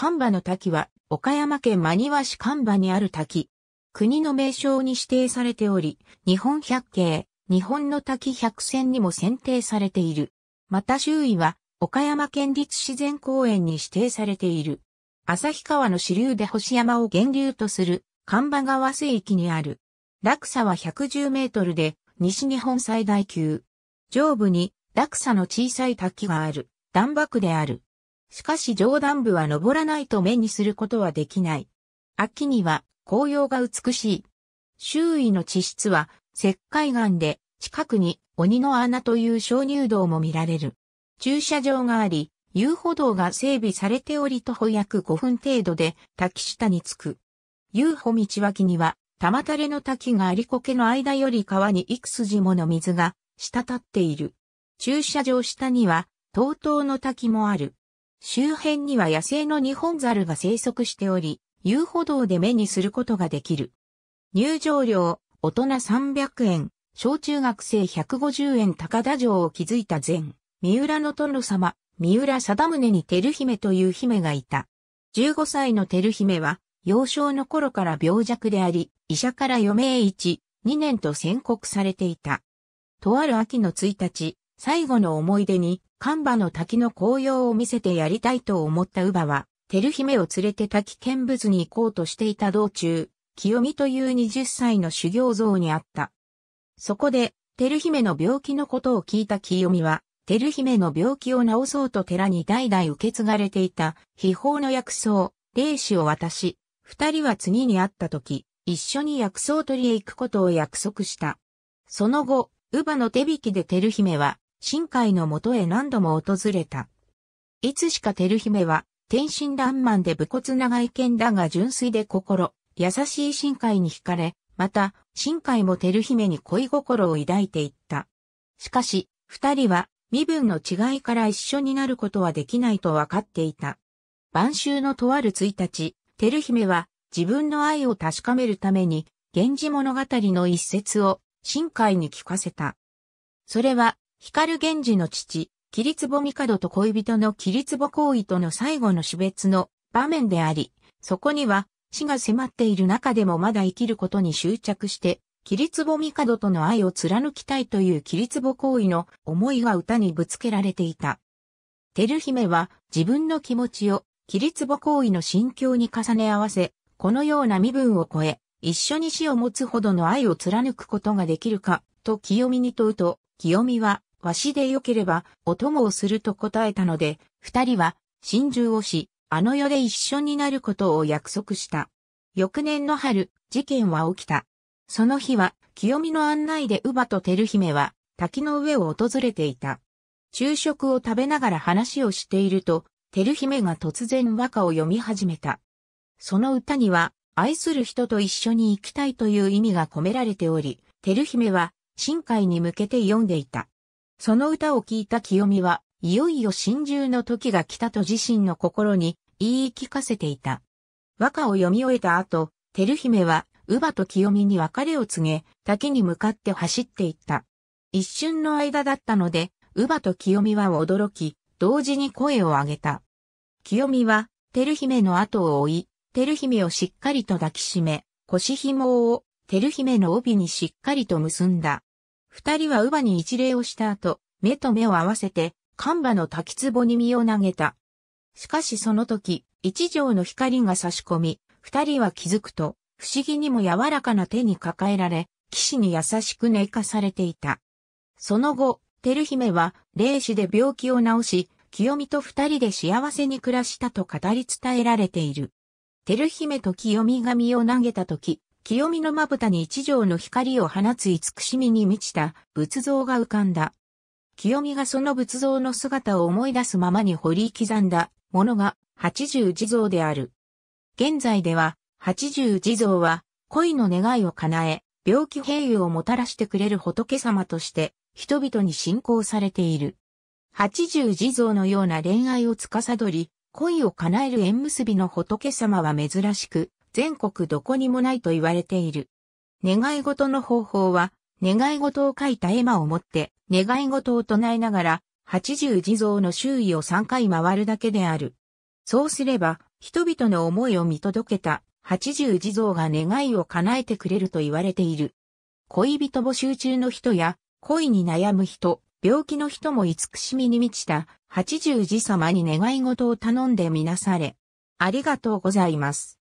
神バの滝は、岡山県真庭市神場にある滝。国の名称に指定されており、日本百景、日本の滝百選にも選定されている。また周囲は、岡山県立自然公園に指定されている。旭川の支流で星山を源流とする、神場川水域にある。落差は110メートルで、西日本最大級。上部に、落差の小さい滝がある、段幕である。しかし上段部は登らないと目にすることはできない。秋には紅葉が美しい。周囲の地質は石灰岩で近くに鬼の穴という鍾乳洞も見られる。駐車場があり、遊歩道が整備されており徒歩約5分程度で滝下に着く。遊歩道脇には玉垂れの滝があり苔の間より川に幾筋もの水が滴っている。駐車場下には、東東の滝もある。周辺には野生のニホンザルが生息しており、遊歩道で目にすることができる。入場料、大人300円、小中学生150円高田城を築いた前、三浦の殿様、三浦貞宗に照姫という姫がいた。15歳の照姫は、幼少の頃から病弱であり、医者から余命1、2年と宣告されていた。とある秋の1日、最後の思い出に、神馬の滝の紅葉を見せてやりたいと思った乳母は、テル姫を連れて滝見物に行こうとしていた道中、清美という20歳の修行像にあった。そこで、テル姫の病気のことを聞いた清美は、テル姫の病気を治そうと寺に代々受け継がれていた、秘宝の薬草、霊子を渡し、二人は次に会った時、一緒に薬草取りへ行くことを約束した。その後、乳母の手引きでテル姫は、深海のもとへ何度も訪れた。いつしか照姫は、天真爛漫で武骨な外見だが純粋で心、優しい深海に惹かれ、また、深海も照姫に恋心を抱いていった。しかし、二人は、身分の違いから一緒になることはできないと分かっていた。晩秋のとある一日、照姫は自分の愛を確かめるために、源氏物語の一節を深海に聞かせた。それは光源氏の父、桐壺帝と恋人の桐壺行為との最後の死別の場面であり、そこには死が迫っている中でもまだ生きることに執着して、桐壺帝との愛を貫きたいという桐壺行為の思いが歌にぶつけられていた。てる姫は自分の気持ちを桐壺行為の心境に重ね合わせ、このような身分を超え、一緒に死を持つほどの愛を貫くことができるか、と清美に問うと、清美はわしでよければ、お供をすると答えたので、二人は、心中をし、あの世で一緒になることを約束した。翌年の春、事件は起きた。その日は、清美の案内で乳母と照姫は、滝の上を訪れていた。昼食を食べながら話をしていると、照姫が突然和歌を読み始めた。その歌には、愛する人と一緒に行きたいという意味が込められており、照姫は、深海に向けて読んでいた。その歌を聞いた清美は、いよいよ真珠の時が来たと自身の心に言い聞かせていた。和歌を読み終えた後、照姫は、乳母と清美に別れを告げ、滝に向かって走っていった。一瞬の間だったので、乳母と清美は驚き、同時に声を上げた。清美は、照姫の後を追い、照姫をしっかりと抱きしめ、腰紐を、照姫の帯にしっかりと結んだ。二人は乳母に一礼をした後、目と目を合わせて、看板の滝壺に身を投げた。しかしその時、一条の光が差し込み、二人は気づくと、不思議にも柔らかな手に抱えられ、騎士に優しく寝かされていた。その後、照姫は、霊視で病気を治し、清美と二人で幸せに暮らしたと語り伝えられている。照姫と清美が身を投げた時、清見のまぶたに一条の光を放つ慈しみに満ちた仏像が浮かんだ。清見がその仏像の姿を思い出すままに掘り刻んだものが八十地蔵である。現在では八十地蔵は恋の願いを叶え、病気平癒をもたらしてくれる仏様として人々に信仰されている。八十地蔵のような恋愛を司り、恋を叶える縁結びの仏様は珍しく、全国どこにもないと言われている。願い事の方法は、願い事を書いた絵馬を持って、願い事を唱えながら、八十地蔵の周囲を3回回るだけである。そうすれば、人々の思いを見届けた八十地蔵が願いを叶えてくれると言われている。恋人募集中の人や、恋に悩む人、病気の人も慈しみに満ちた八十字様に願い事を頼んでみなされ。ありがとうございます。